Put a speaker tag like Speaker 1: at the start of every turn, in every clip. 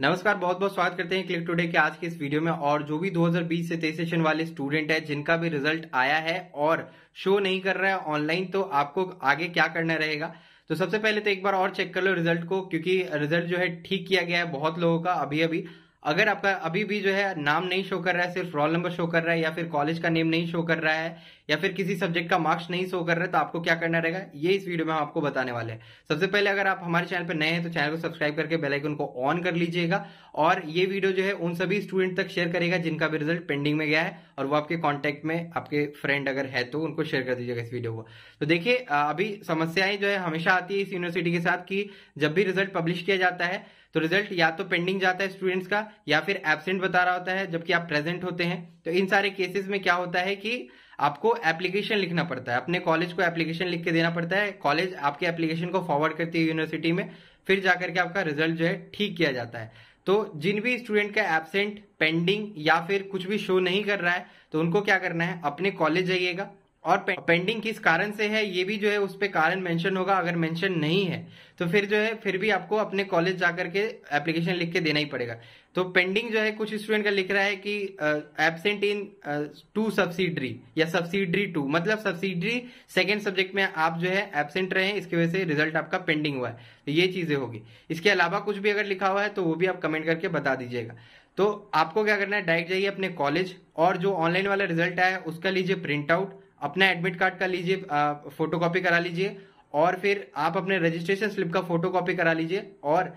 Speaker 1: नमस्कार बहुत बहुत स्वागत करते हैं क्लिक टुडे के आज के इस वीडियो में और जो भी 2020 से तेईस सेशन वाले स्टूडेंट है जिनका भी रिजल्ट आया है और शो नहीं कर रहा है ऑनलाइन तो आपको आगे क्या करना रहेगा तो सबसे पहले तो एक बार और चेक कर लो रिजल्ट को क्योंकि रिजल्ट जो है ठीक किया गया है बहुत लोगों का अभी अभी अगर आपका अभी भी जो है नाम नहीं शो कर रहा है सिर्फ रोल नंबर शो कर रहा है या फिर कॉलेज का नेम नहीं शो कर रहा है या फिर किसी सब्जेक्ट का मार्क्स नहीं शो कर रहे तो आपको क्या करना रहेगा ये इस वीडियो में हम आपको बताने वाले हैं सबसे पहले अगर आप हमारे चैनल पर नए हैं तो चैनल को सब्सक्राइब करके बेलाइकन को ऑन कर लीजिएगा और ये वीडियो जो है उन सभी स्टूडेंट तक शेयर करेगा जिनका भी रिजल्ट पेंडिंग में गया है और वो आपके कॉन्टेक्ट में आपके फ्रेंड अगर है तो उनको शेयर कर दीजिएगा इस वीडियो को तो देखिये अभी समस्याएं जो है हमेशा आती है इस यूनिवर्सिटी के साथ की जब भी रिजल्ट पब्लिश किया जाता है तो रिजल्ट या तो पेंडिंग जाता है स्टूडेंट्स का या फिर एबसेंट बता रहा होता है जबकि आप प्रेजेंट होते हैं तो इन सारे केसेस में क्या होता है कि आपको एप्लीकेशन लिखना पड़ता है अपने कॉलेज को एप्लीकेशन लिख के देना पड़ता है कॉलेज आपके एप्लीकेशन को फॉरवर्ड करती है यूनिवर्सिटी में फिर जाकर के आपका रिजल्ट जो है ठीक किया जाता है तो जिन भी स्टूडेंट का एबसेंट पेंडिंग या फिर कुछ भी शो नहीं कर रहा है तो उनको क्या करना है अपने कॉलेज जाइएगा और पेंडिंग किस कारण से है ये भी जो है उस पर कारण मेंशन होगा अगर मेंशन नहीं है तो फिर जो है फिर भी आपको अपने कॉलेज जाकर के एप्लीकेशन लिख के देना ही पड़ेगा तो पेंडिंग जो है कुछ स्टूडेंट का लिख रहा है कि एबसेंट इन टू सब्सिडरी या सब्सिडरी टू मतलब सब्सिडरी सेकेंड सब्जेक्ट में आप जो है एबसेंट रहे इसकी वजह से रिजल्ट आपका पेंडिंग हुआ है तो ये चीजें होगी इसके अलावा कुछ भी अगर लिखा हुआ है तो वो भी आप कमेंट करके बता दीजिएगा तो आपको क्या करना है डायरेक्ट जाइए अपने कॉलेज और जो ऑनलाइन वाला रिजल्ट आया उसका लीजिए प्रिंट आउट अपना एडमिट कार्ड का लीजिए फोटोकॉपी करा लीजिए और फिर आप अपने रजिस्ट्रेशन स्लिप का फोटोकॉपी करा लीजिए और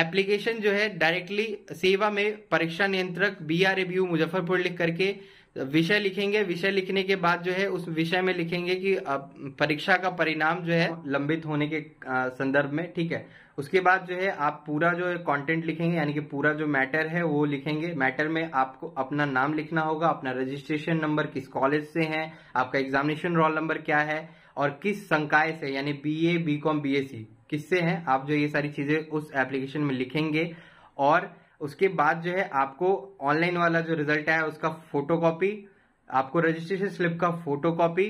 Speaker 1: एप्लीकेशन जो है डायरेक्टली सेवा में परीक्षा नियंत्रक बी आर रिव्यू मुजफ्फरपुर लिख करके विषय लिखेंगे विषय लिखने के बाद जो है उस विषय में लिखेंगे कि परीक्षा का परिणाम जो है लंबित होने के संदर्भ में ठीक है उसके बाद जो है आप पूरा जो कंटेंट लिखेंगे यानी कि पूरा जो मैटर है वो लिखेंगे मैटर में आपको अपना नाम लिखना होगा अपना रजिस्ट्रेशन नंबर किस कॉलेज से है आपका एग्जामिनेशन रोल नंबर क्या है और किस संकाय से यानी B A B com B S C किससे है आप जो ये सारी चीजें उस एप्लीकेशन में लिखेंगे और उसके बाद जो है आपको ऑनलाइन वाला जो रिजल्ट आया उसका फोटो कॉपी आपको रजिस्ट्रेशन स्लिप का फोटो कॉपी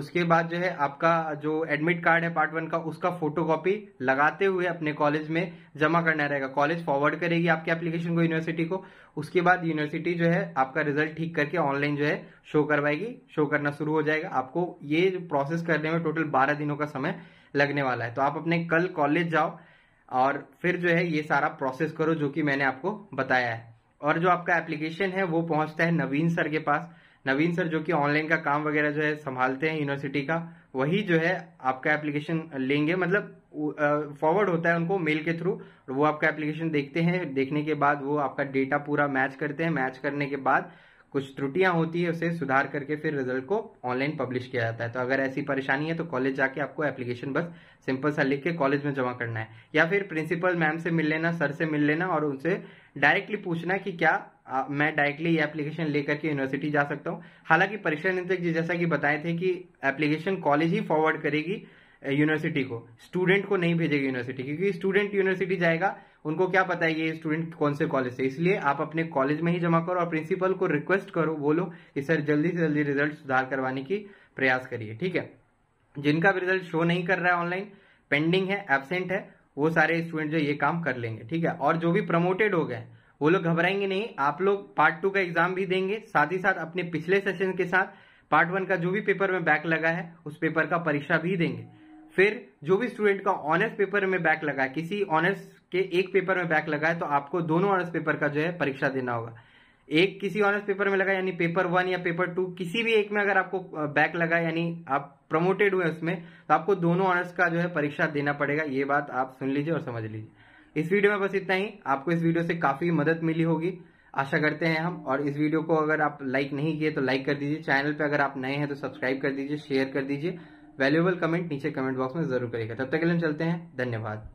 Speaker 1: उसके बाद जो है आपका जो एडमिट कार्ड है पार्ट वन का उसका फोटोकॉपी लगाते हुए अपने कॉलेज में जमा करना रहेगा कॉलेज फॉरवर्ड करेगी आपके एप्लीकेशन को यूनिवर्सिटी को उसके बाद यूनिवर्सिटी जो है आपका रिजल्ट ठीक करके ऑनलाइन जो है शो करवाएगी शो करना शुरू हो जाएगा आपको ये प्रोसेस करने में टोटल बारह दिनों का समय लगने वाला है तो आप अपने कल कॉलेज जाओ और फिर जो है ये सारा प्रोसेस करो जो कि मैंने आपको बताया है और जो आपका एप्लीकेशन है वो पहुंचता है नवीन सर के पास नवीन सर जो कि ऑनलाइन का काम वगैरह जो है संभालते हैं यूनिवर्सिटी का वही जो है आपका एप्लीकेशन लेंगे मतलब फॉरवर्ड होता है उनको मेल के थ्रू और वो आपका एप्लीकेशन देखते हैं देखने के बाद वो आपका डेटा पूरा मैच करते हैं मैच करने के बाद कुछ त्रुटियां होती है उसे सुधार करके फिर रिजल्ट को ऑनलाइन पब्लिश किया जाता है तो अगर ऐसी परेशानी है तो कॉलेज जाके आपको एप्लीकेशन बस सिंपल सा लिख के कॉलेज में जमा करना है या फिर प्रिंसिपल मैम से मिल लेना सर से मिल लेना और उनसे डायरेक्टली पूछना कि क्या मैं डायरेक्टली ये एप्लीकेशन लेकर के यूनिवर्सिटी जा सकता हूँ हालांकि परीक्षा नियंत्रक जी जैसा कि बताए थे कि एप्लीकेशन कॉलेज ही फॉरवर्ड करेगी यूनिवर्सिटी को स्टूडेंट को नहीं भेजेगी यूनिवर्सिटी क्योंकि स्टूडेंट यूनिवर्सिटी जाएगा उनको क्या पता है ये स्टूडेंट कौन से कॉलेज से इसलिए आप अपने कॉलेज में ही जमा करो और प्रिंसिपल को रिक्वेस्ट करो बोलो कि सर जल्दी से जल्दी रिजल्ट सुधार करवाने की प्रयास करिए ठीक है जिनका भी रिजल्ट शो नहीं कर रहा है ऑनलाइन पेंडिंग है एबसेंट है वो सारे स्टूडेंट जो ये काम कर लेंगे ठीक है और जो भी प्रमोटेड हो गए वो लोग घबराएंगे नहीं आप लोग पार्ट टू का एग्जाम भी देंगे साथ ही साथ अपने पिछले सेशन के साथ पार्ट वन का जो भी पेपर में बैक लगा है उस पेपर का परीक्षा भी देंगे फिर जो भी स्टूडेंट का ऑनर्स पेपर में बैक लगा है किसी ऑनर्स के एक पेपर में बैक लगा है तो आपको दोनों ऑनर्स पेपर का जो है परीक्षा देना होगा एक किसी ऑनर्स पेपर में लगा यानी पेपर वन या पेपर टू किसी भी एक में अगर आपको बैक लगा यानी आप प्रमोटेड हुए उसमें तो आपको दोनों ऑनर्स का जो है परीक्षा देना पड़ेगा ये बात आप सुन लीजिए और समझ लीजिए इस वीडियो में बस इतना ही आपको इस वीडियो से काफी मदद मिली होगी आशा करते हैं हम और इस वीडियो को अगर आप लाइक नहीं किए तो लाइक कर दीजिए चैनल पे अगर आप नए हैं तो सब्सक्राइब कर दीजिए शेयर कर दीजिए वैल्यूएबल कमेंट नीचे कमेंट बॉक्स में जरूर करेगा तब तक के लिए चलते हैं धन्यवाद